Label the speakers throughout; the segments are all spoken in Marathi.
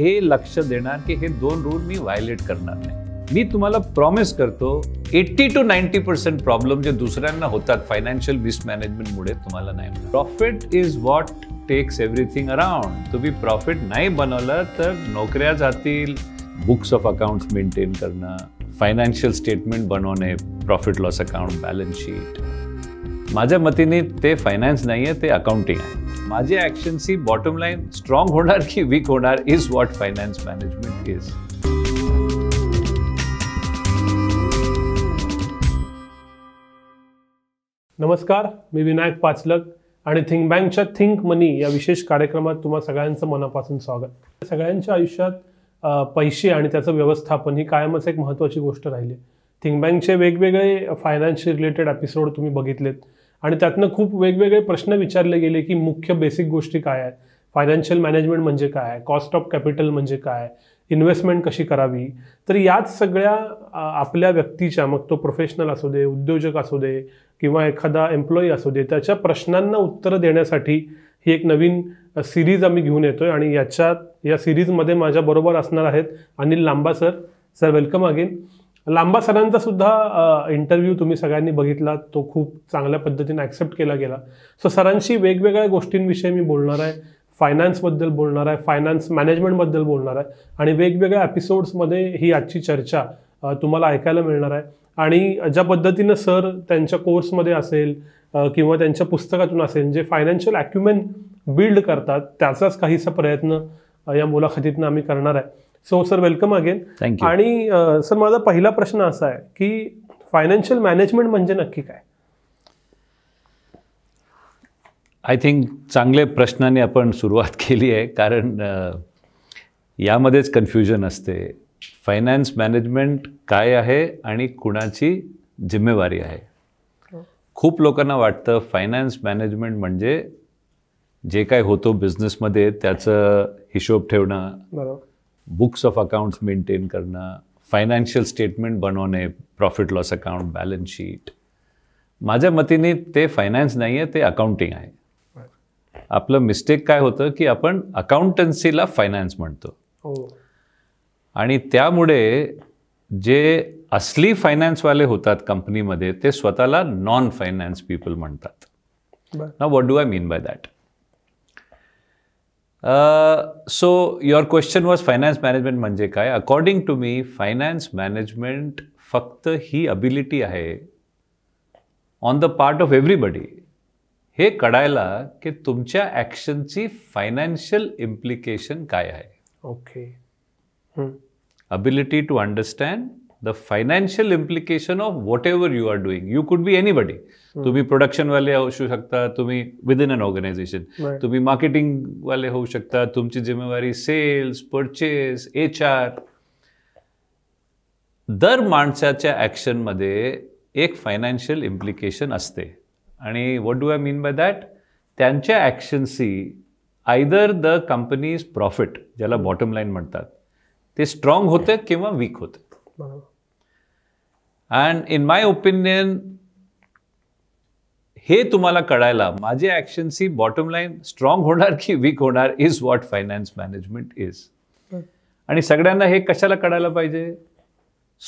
Speaker 1: हे लक्ष देणार की हे दोन रूल मी व्हायलेट करणार नाही मी तुम्हाला प्रॉमिस करतो eighty to ninety percent problem जे दुसऱ्यांना होतात फायनान्शियल मिसमॅनेजमेंटमुळे तुम्हाला नाही होणार profit is what takes everything around तुम्ही प्रॉफिट नाही बनवलं तर नोकऱ्या जातील बुक्स ऑफ अकाउंट्स मेंटेन करणं फायनान्शियल स्टेटमेंट बनवणे profit loss account balance sheet माझ्या मतीने ते फायनान्स नाही आहे ते अकाउंटिंग आहे माझी ॲक्शन्स बॉटम लाईन स्ट्रॉंग होणार की वीक होणार is what finance management is
Speaker 2: नमस्कार मी विनायक पाचलक आणि थिंक बँकच्या थिंक मनी या विशेष कार्यक्रमात तुम्हा सगळ्यांचं मनापासून स्वागत सगळ्यांच्या आयुष्यात पैसे आणि त्याचं व्यवस्थापन ही कायमच एक महत्त्वाची गोष्ट राहिली थिंक बँकचे वेगवेगळे फायनान्सशी रिलेटेड एपिसोड तुम्ही बघितलेत आणि त्यातनं खूप वेगवेगळे प्रश्न विचारले गेले की मुख्य बेसिक गोष्टी काय आहेत फायनान्शियल मॅनेजमेंट म्हणजे काय कॉस्ट ऑफ कॅपिटल म्हणजे काय इन्व्हेस्टमेंट कशी करावी तर याच सगळ्या आपल्या व्यक्तीच्या मग तो प्रोफेशनल असू दे उद्योजक असू दे किंवा एखादा एम्प्लॉई असू दे त्याच्या प्रश्नांना उत्तरं देण्यासाठी ही एक नवीन सिरीज आम्ही घेऊन येतो आहे आणि याच्यात या सिरीजमध्ये माझ्याबरोबर असणार आहेत Anil Lamba sir sir welcome again Lamba सरांचा सुद्धा इंटरव्ह्यू तुम्ही सगळ्यांनी बघितला तो खूप चांगल्या पद्धतीने ॲक्सेप्ट केला गेला सो सरांशी वेगवेगळ्या गोष्टींविषयी मी बोलणार आहे फायनान्सबद्दल बोलणार आहे फायनान्स मॅनेजमेंटबद्दल बोलणार आहे आणि वेगवेगळ्या एपिसोड्समध्ये ही आजची चर्चा तुम्हाला ऐकायला मिळणार आहे आणि ज्या पद्धतीनं सर त्यांच्या कोर्समध्ये असेल किंवा त्यांच्या पुस्तकातून असेल जे फायनान्शियल ॲक्युमेंट बिल्ड करतात त्याचाच काहीसा प्रयत्न या मुलाखतीतनं आम्ही करणार आहे so sir welcome again thank you आणि सर माझा पहिला प्रश्न असा आहे की फायनान्शियल मॅनेजमेंट म्हणजे नक्की काय
Speaker 1: आय थिंक चांगले प्रश्नाने आपण सुरुवात केली आहे कारण यामध्येच कन्फ्युजन असते फायनान्स मॅनेजमेंट काय आहे आणि कुणाची जिम्मेवारी आहे खूप लोकांना वाटतं फायनान्स मॅनेजमेंट म्हणजे जे काय होतो बिझनेसमध्ये त्याचं हिशोब ठेवणं बुक्स ऑफ अकाउंट्स मेंटेन करणं फायनान्शियल स्टेटमेंट बनवणे profit loss account balance sheet माझ्या मतीने ते फायनान्स नाही आहे ते अकाउंटिंग आहे आपलं मिस्टेक काय होतं की आपण अकाउंटन्सीला फायनान्स म्हणतो oh. आणि त्यामुळे जे असली फायनान्सवाले होतात कंपनीमध्ये ते स्वतःला नॉन फायनान्स पीपल म्हणतात ना what do I mean by that so your question was finance management म्हणजे काय according to me finance management फक्त ही अबिलिटी आहे on the part of everybody हे कळायला की तुमच्या ॲक्शनची फायनान्शियल इम्प्लिकेशन काय आहे okay ability to understand the financial implication of what you you are you you be be anybody तुम्ही प्रोडक्शनवाले वाले असू शकता तुम्ही विदिन अन ऑर्गनायझेशन तुम्ही मार्केटिंगवाले वाले होऊ शकता तुमची जिम्मेवारी सेल्स परचेस एचआर दर माणसाच्या ॲक्शनमध्ये एक फायनान्शियल इम्प्लिकेशन असते आणि what do I mean by that त्यांच्या see either the company's profit ज्याला बॉटम लाईन म्हणतात ते स्ट्रॉंग होते किंवा वीक होते अँड इन माय ओपिनियन हे तुम्हाला कळायला माझे ॲक्शन्स ही बॉटम लाईन स्ट्रॉंग होणार की वीक होणार is what finance management is आणि सगळ्यांना हे कशाला कळायला पाहिजे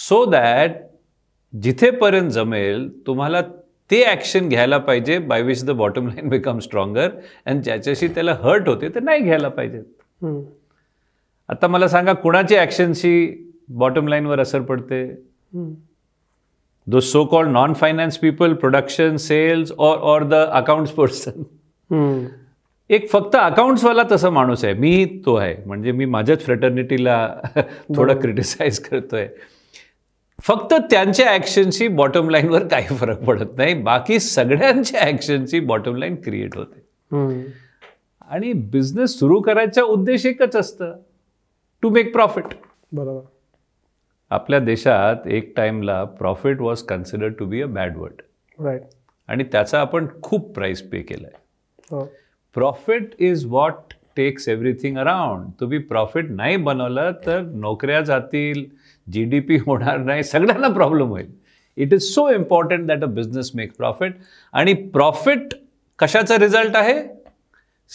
Speaker 1: सो दॅट जिथेपर्यंत जमेल तुम्हाला ते ऍक्शन घ्यायला पाहिजे by which the bottom line become stronger and ज्याच्याशी त्याला हर्ट होते ते नाही घ्यायला पाहिजेत आता मला सांगा कुणाच्या ॲक्शनशी बॉटम लाईनवर असर पडते those so-called non-finance people, production, sales, or or the accounts person. Hmm. एक फक्त वाला तसा माणूस आहे मी तो आहे म्हणजे मी माझ्याच फ्रेटर्निटीला थोडा क्रिटिसाइज करतोय फक्त त्यांच्या ऍक्शनशी बॉटम लाईनवर काही फरक पडत नाही बाकी सगळ्यांच्या ऍक्शनची बॉटम लाईन क्रिएट होते hmm. आणि बिझनेस सुरू करायचा उद्देश एकच असतं टू मेक प्रॉफिट बरोबर आपल्या देशात एक टाईमला profit was considered to be a bad word right आणि त्याचा आपण खूप प्राईस पे केलाय profit is what takes everything around तुम्ही प्रॉफिट नाही बनवलं तर नोकऱ्या जातील जी डी पी होणार नाही सगळ्यांना प्रॉब्लेम होईल it is so important that a business make profit आणि प्रॉफिट कशाचा रिझल्ट आहे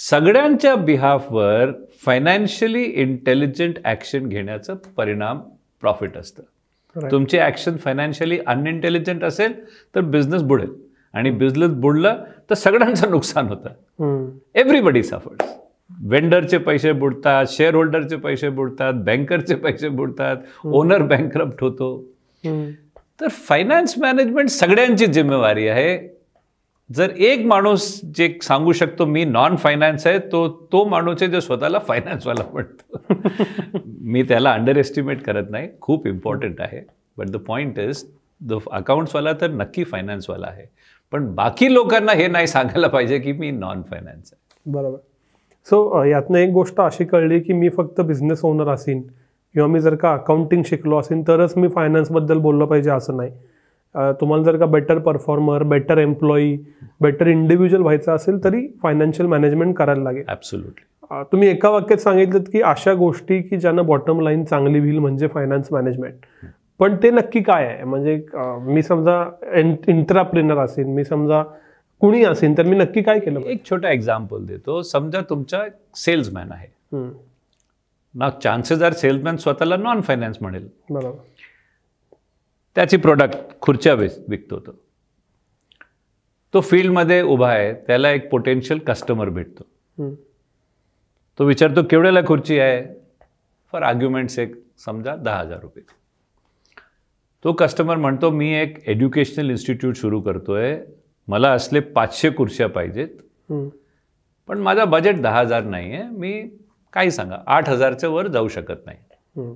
Speaker 1: सगळ्यांच्या बिहाफवर फायनान्शियली इंटेलिजंट ॲक्शन घेण्याचा परिणाम प्रॉफिट असतं तुमचे ॲक्शन फायनान्शियली अनइंटेलिजंट असेल तर बिझनेस बुडेल आणि बिझनेस बुडलं तर सगळ्यांचं नुकसान
Speaker 3: होतं
Speaker 1: एव्हरीबडी सफर्स वेंडरचे पैसे बुडतात शेअर होल्डरचे पैसे बुडतात बँकरचे पैसे बुडतात ओनर बँक्रप्ट होतो तर फायनान्स मॅनेजमेंट सगळ्यांची जिम्मेवारी आहे जर एक माणूस जे सांगू शकतो मी नॉन फायनान्स आहे तो तो माणूस आहे जो स्वतःला फायनान्सवाला म्हणतो मी त्याला अंडर एस्टिमेट करत नाही खूप इम्पॉर्टंट आहे but the point is the अकाउंट्सवाला तर नक्की फायनान्सवाला आहे पण बाकी लोकांना हे नाही सांगायला पाहिजे की मी नॉन फायनान्स
Speaker 2: आहे बरोबर सो यातनं एक गोष्ट अशी कळली की मी फक्त बिझनेस ओनर असेन किंवा मी जर का अकाउंटिंग शिकलो असेन तरच मी फायनान्सबद्दल बोललं पाहिजे असं नाही तुम्हाला जर का better performer better employee better individual व्हायचं असेल तरी फायनान्शियल मॅनेजमेंट करायला लागेल ॲब्सोल्युटली तुम्ही एका वाक्यात सांगितलं की अशा गोष्टी की ज्यांना बॉटम लाईन चांगली होईल म्हणजे फायनान्स मॅनेजमेंट पण ते नक्की काय आहे म्हणजे मी समजा इंटरप्रिनर असेल मी समजा कुणी असेल
Speaker 1: तर मी नक्की काय केलं एक छोटा एक्झाम्पल देतो समजा तुमचा सेल्समॅन आहे ना चान्सेस आर सेल्समॅन स्वतःला नॉन फायनान्स म्हणेल बरोबर त्याची प्रोडक्ट खुर्च्या विकतो तो तो फील्डमध्ये उभा आहे त्याला एक पोटेन्शियल कस्टमर भेटतो तो विचारतो केवढ्याला खुर्ची आहे फॉर आर्ग्युमेंट्स एक समजा दहा हजार रुपये तो कस्टमर म्हणतो मी एक एज्युकेशनल इन्स्टिट्यूट सुरू करतोय मला असले पाचशे खुर्च्या पाहिजेत पण माझा बजेट दहा हजार नाही आहे मी काही सांगा आठ हजारच्या वर जाऊ शकत
Speaker 3: नाही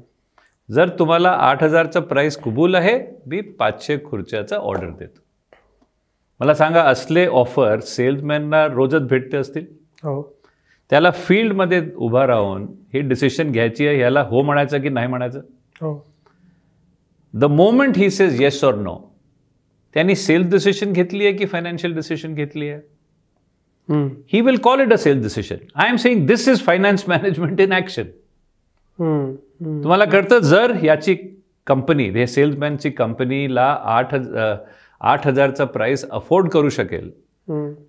Speaker 1: जर तुम्हाला आठ हजारचा प्राइस कुबूल आहे मी पाचशे खुर्च्याचा ऑर्डर देतो मला सांगा असले ऑफर सेल्समॅनना रोजच भेटते असतील हो त्याला फील्डमध्ये उभा राहून ही डिसिशन घ्यायची आहे ह्याला हो म्हणायचं की नाही म्हणायचं हो the moment he says yes or no त्यांनी सेल्स डिसिशन घेतली आहे की फायनान्शियल डिसिशन घेतली आहे he will call it a sales decision I am saying this is finance management in action तुम्हाला कळतं जर याची कंपनी हे सेल्समॅनची कंपनीला आठ आठ हजारचा प्राइस अफोर्ड करू शकेल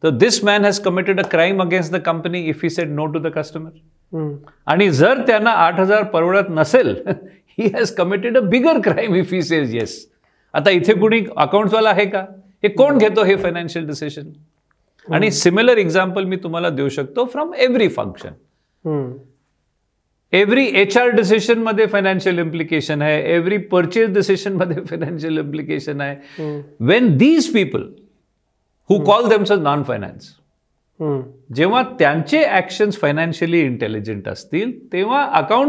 Speaker 1: तर this man has committed a crime against the company if he said no to the customer आणि जर त्यांना आठ हजार परवडत नसेल he has committed a bigger crime if he says yes आता इथे कुणी अकाउंटवाला आहे का हे कोण घेतो हे फायनान्शियल डिसिशन आणि सिमिलर एक्झाम्पल मी तुम्हाला देऊ शकतो from every function every H R डिसिशनमध्ये फायनान्शियल इम्प्लिकेशन आहे एव्हरी परचेस डिसिशनमध्ये फायनान्शियल इम्प्लिकेशन आहे when these people who call a non finance जेव्हा त्यांचे ऍक्शन्स फायनान्शियली इंटेलिजंट असतील तेव्हा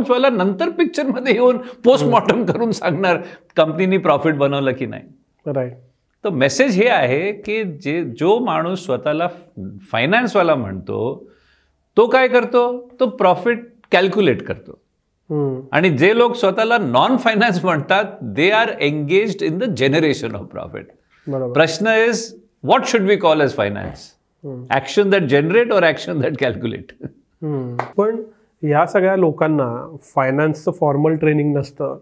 Speaker 1: वाला नंतर पिक्चरमध्ये येऊन पोस्टमॉर्टम करून सांगणार कंपनीनी प्रॉफिट बनवलं की नाही राईट तर मेसेज हे आहे की जे जो माणूस स्वतःला फायनान्सवाला म्हणतो तो काय करतो तो प्रॉफिट कॅल्क्युलेट करतो आणि जे लोक स्वतःला नॉन फायनान्स म्हणतात they are engaged in the generation of profit प्रश्न is what should be call as finance action that generate or action that calculate
Speaker 2: पण ह्या सगळ्या लोकांना फायनान्सचं फॉर्मल ट्रेनिंग नसतं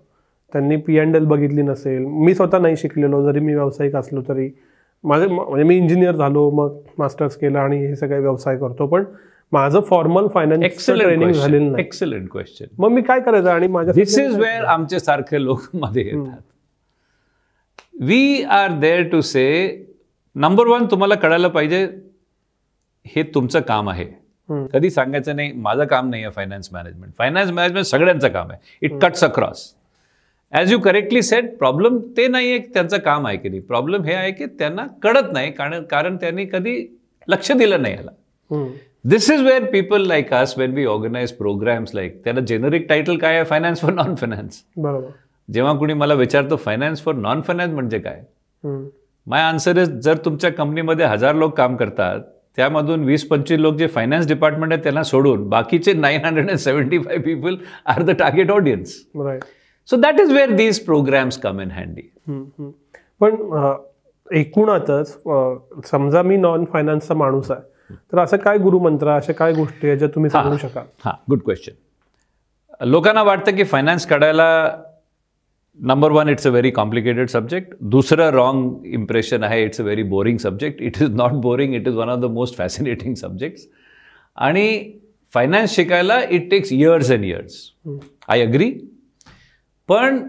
Speaker 2: त्यांनी पी अँड एल बघितली नसेल मी स्वतः नाही शिकलेलो जरी मी व्यावसायिक असलो तरी माझे म्हणजे मी इंजिनियर झालो मग मास्टर्स केलं आणि हे सगळे व्यवसाय करतो पण माझं फॉर्मल फायनान्स ट्रेनिंग झालेलं
Speaker 1: नाही क्वेश्चन
Speaker 2: मग मी काय करायचं आणि माझ्या दिस इज वेअर
Speaker 1: आमचे सारखे लोक मध्ये येतात we are there to say number one तुम्हाला कळायला पाहिजे हे तुमचं काम आहे कधी सांगायचं नाही माझं काम नाही आहे फायनान्स मॅनेजमेंट फायनान्स मॅनेजमेंट सगळ्यांचं काम आहे it cuts across as you correctly said problem ते नाही आहे त्यांचं काम आहे की नाही प्रॉब्लेम हे आहे की त्यांना कळत नाही कारण कारण त्यांनी कधी लक्ष दिलं नाही याला this is where people like us when we organize programs like त्याला जेनरिक टायटल काय आहे फायनान्स फॉर नॉन फायनान्स बरोबर जेव्हा कुणी मला विचारतो फायनान्स फॉर नॉन फायनान्स म्हणजे काय माय आन्सर इज जर तुमच्या कंपनीमध्ये हजार लोक काम करतात त्यामधून वीस पंचवीस लोक जे फायनान्स डिपार्टमेंट आहे त्यांना सोडून बाकीचे nine hundred and seventy five people are the target audience so that is where these programs come in handy
Speaker 2: पण एकूणातच समजा मी नॉन फायनान्सचा माणूस आहे तर असं काय गुरुमंत्र अशा काय गोष्टी आहे ज्या तुम्ही सांगू शकाल
Speaker 1: हा गुड क्वेश्चन लोकांना वाटतं की फायनान्स काढायला number one it's a very complicated subject दुसरं रॉंग इम्प्रेशन आहे it's a very boring subject it is not boring it is one of the most fascinating subjects आणि फायनान्स शिकायला it takes years and years I agree पण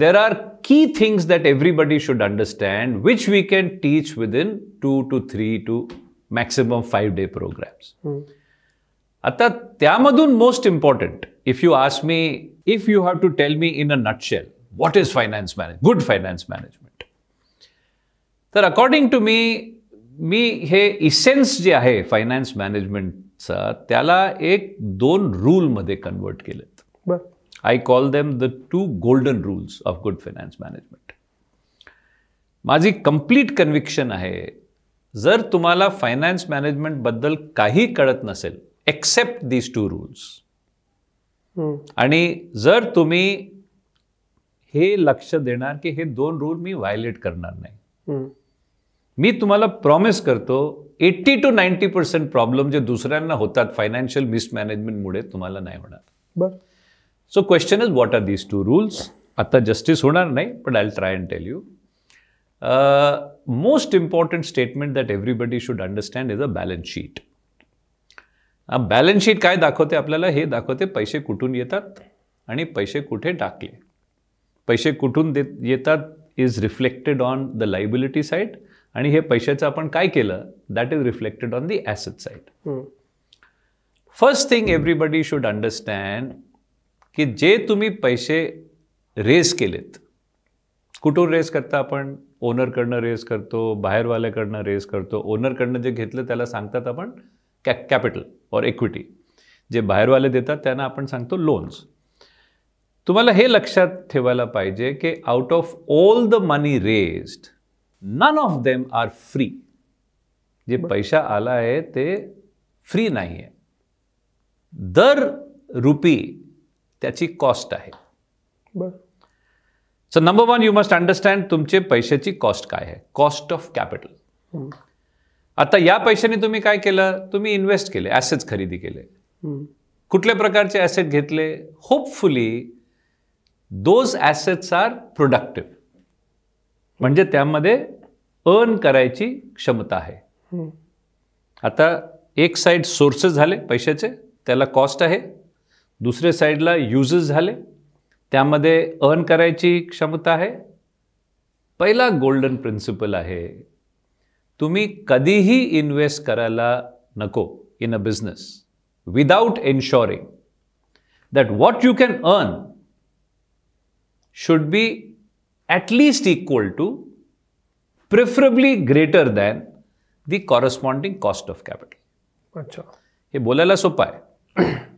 Speaker 1: there are key things that everybody should understand which we can teach within two to three to maximum five day programs आता त्यामधून most important if you ask me if you have to tell me in a nutshell what is finance manage good finance management तर अकॉर्डिंग टू मी मी हे इसेन्स जे आहे फायनान्स मॅनेजमेंटचा त्याला एक दोन रूलमध्ये कन्वर्ट केलेत I call them the two golden rules of good finance management माझी कम्प्लीट कन्व्हिक्शन आहे जर तुम्हाला फायनान्स मॅनेजमेंटबद्दल काही कळत नसेल एक्सेप्ट दीज टू रूल्स आणि जर तुम्ही हे लक्ष देणार की हे दोन रूल मी व्हायलेट करणार
Speaker 3: नाही
Speaker 1: मी तुम्हाला प्रॉमिस करतो eighty to ninety percent problem जे दुसऱ्यांना होतात फायनान्शियल मिसमॅनेजमेंटमुळे तुम्हाला नाही होणार so question is what are these two rules आता जस्टिस होणार नाही पण I try and tell you most important statement that that should understand is a balance sheet sheet. Balance sheet काय दाखवते आपल्याला हे दाखवते पैसे कुठून येतात आणि पैसे कुठे टाकले पैसे कुठून देत येतात is reflected on the liability side आणि हे पैशाचं आपण काय केलं that is reflected on the asset side first thing everybody should understand की जे तुम्ही पैसे रेस केलेत कुठून रेस करता आपण ओनरकडनं रेस करतो बाहेरवाल्याकडनं रेस करतो ओनरकडनं जे घेतलं त्याला सांगतात आपण कॅ कॅपिटल और इक्विटी जे बाहेरवाले देतात त्यांना आपण सांगतो लोन्स तुम्हाला हे लक्षात ठेवायला पाहिजे की out of all the money raised none of them are free जे पैसा आला आहे ते फ्री नाही आहे दर रुपी त्याची कॉस्ट आहे बरं so number one you must understand तुमचे पैशाची कॉस्ट काय आहे कॉस्ट ऑफ कॅपिटल आता या पैशाने तुम्ही काय केलं तुम्ही इन्व्हेस्ट केले ॲसेट्स खरेदी केले कुठल्या प्रकारचे ॲसेट घेतले hopefully those assets are productive म्हणजे त्यामध्ये अर्न करायची क्षमता आहे आता एक साईड सोर्सेस झाले पैशाचे त्याला कॉस्ट आहे दुसऱ्या साईडला युजेस झाले त्यामध्ये अर्न करायची क्षमता आहे पहिला गोल्डन प्रिन्सिपल आहे तुम्ही कधीही इन्व्हेस्ट करायला नको in a business without ensuring that what you can earn should be at least equal to preferably greater than the corresponding cost of capital अच्छा हे बोलायला सोपं आहे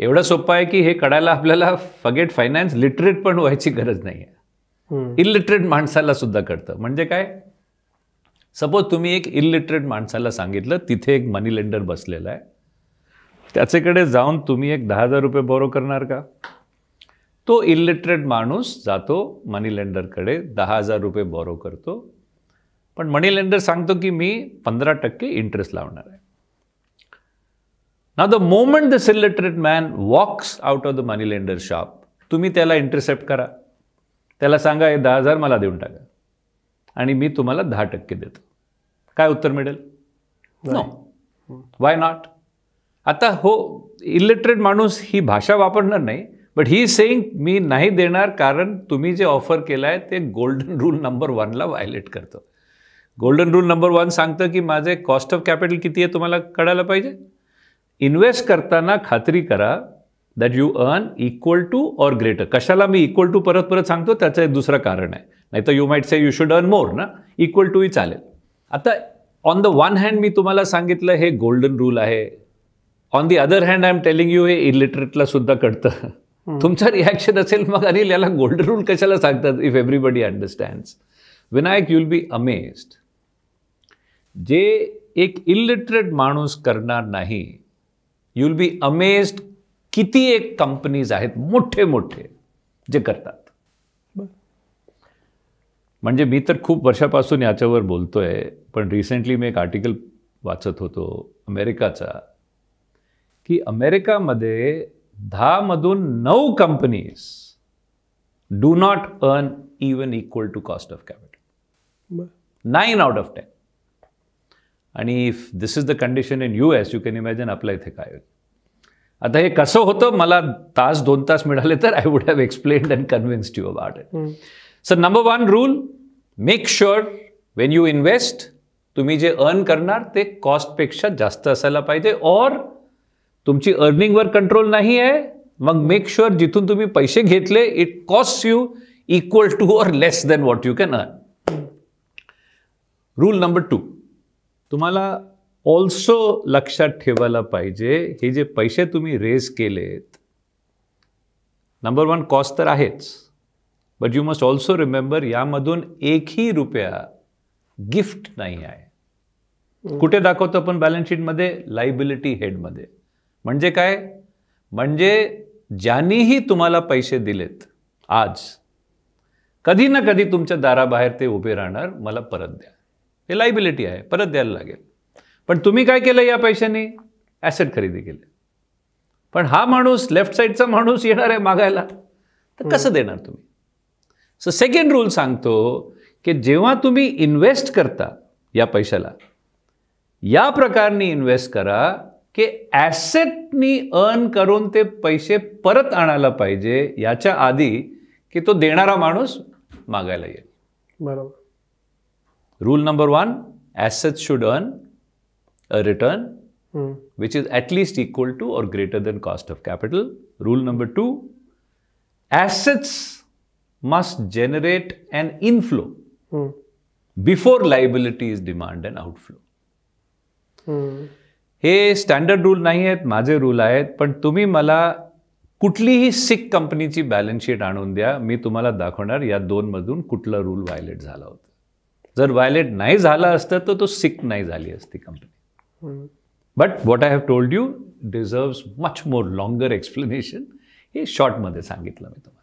Speaker 1: एवढं सोपं आहे की हे कळायला आपल्याला फगेट फायनान्स लिटरेट पण व्हायची गरज नाही
Speaker 2: आहे
Speaker 1: इलिटरेट माणसाला सुद्धा कळतं म्हणजे काय सपोज तुम्ही एक इलिटरेट माणसाला सांगितलं तिथे एक मनी लेंडर बसलेला आहे त्याच्याकडे जाऊन तुम्ही एक दहा हजार रुपये बोरो करणार का तो इलिटरेट माणूस जातो मनी लेंडरकडे दहा हजार रुपये बोरो करतो पण मनी लेंडर सांगतो की मी पंधरा टक्के इंटरेस्ट लावणार आहे ना the moment this illiterate man walks out of the money lender shop तुम्ही त्याला इंटरसेप्ट करा त्याला सांगा हे दहा हजार मला देऊन टाका आणि मी तुम्हाला दहा टक्के देतो काय उत्तर मिळेल नो वाय नॉट आता हो इलिटरेट माणूस ही भाषा वापरणार नाही बट ही सेईंग मी नाही देणार कारण तुम्ही जे ऑफर केलं आहे ते गोल्डन रूल नंबर वनला व्हायलेट करतो गोल्डन रूल नंबर वन सांगतं की माझे कॉस्ट ऑफ कॅपिटल किती आहे तुम्हाला कळायला पाहिजे इन्व्हेस्ट करताना खात्री करा that you earn equal to or greater कशाला मी इक्वल टू परत परत सांगतो त्याचं एक दुसरं कारण आहे नाही तर you might say you should earn more ना इक्वल टू ही चालेल आता ऑन द वन हँड मी तुम्हाला सांगितलं हे गोल्डन रूल आहे on the other hand I am telling you हे इलिटरेटला सुद्धा कळतं तुमचा रिॲक्शन असेल मग अनिल याला गोल्डन रूल कशाला सांगतात इफ एव्हरीबडी अंडरस्टँड्स विनायक युल बी अमेस्ड जे एक इलिटरेट माणूस करणार नाही यू विल बी अमेज्ड किती एक कंपनीज आहेत मोठे मोठे जे करतात म्हणजे मी तर खूप वर्षापासून याच्यावर बोलतोय पण रिसेंटली मी एक आर्टिकल वाचत होतो अमेरिकाचा की अमेरिकामध्ये दहामधून नऊ companies do not earn even equal to cost of capital nine out of ten आणि if this is the condition in U S you can imagine आपल्या इथे काय होईल आता हे कसं होतं मला तास दोन तास मिळाले तर I would have explain and convinced you about it sir number one rule make sure when you invest तुम्ही जे अर्न करणार ते कॉस्टपेक्षा जास्त असायला पाहिजे और तुमची अर्निंगवर कंट्रोल नाही आहे मग मेक शुअर जिथून तुम्ही पैसे घेतले it cost you equal to or less than what you can earn rule number two तुम्हाला ऑल्सो लक्षात ठेवायला पाहिजे हे जे पैसे तुम्ही रेज केलेत नंबर वन कॉस्ट तर आहेच but you must also remember यामधून एकही रुपया गिफ्ट नाही आहे कुठे दाखवतो आपण बॅलन्स शीटमध्ये लायबिलिटी हेडमध्ये म्हणजे काय म्हणजे ज्यांनीही तुम्हाला पैसे दिलेत आज कधी ना कधी तुमच्या दाराबाहेर ते उभे राहणार मला परत द्या हे लायबिलिटी आहे परत द्यायला लागेल पण तुम्ही काय केलं या पैशाने ॲसेट खरेदी केले पण हा माणूस लेफ्ट साईडचा माणूस येणार आहे मागायला तर कसं देणार तुम्ही सो सेकंड रूल सांगतो की जेव्हा तुम्ही इन्व्हेस्ट करता या पैशाला या प्रकारनी इन्व्हेस्ट करा की ॲसेटनी अर्न करून ते पैसे परत आणायला पाहिजे याच्या आधी की तो देणारा माणूस मागायला येईल बरोबर rule number one assets should earn a return which is least equal to or greater than cost of capital rule number two assets must generate an inflow before liability is demand and outflow हे स्टँडर्ड रूल नाही आहेत माझे रूल आहेत पण तुम्ही मला कुठलीही सिक कंपनीची बॅलन्सशीट आणून द्या मी तुम्हाला दाखवणार या दोन मधून कुठला रूल व्हायलेट झाला होता जर व्हायलेट नाही झाला असतं तर तो सिक नाही झाली असती company but what I have told you deserves much more longer explanation हे शॉर्टमध्ये सांगितलं मी तुम्हाला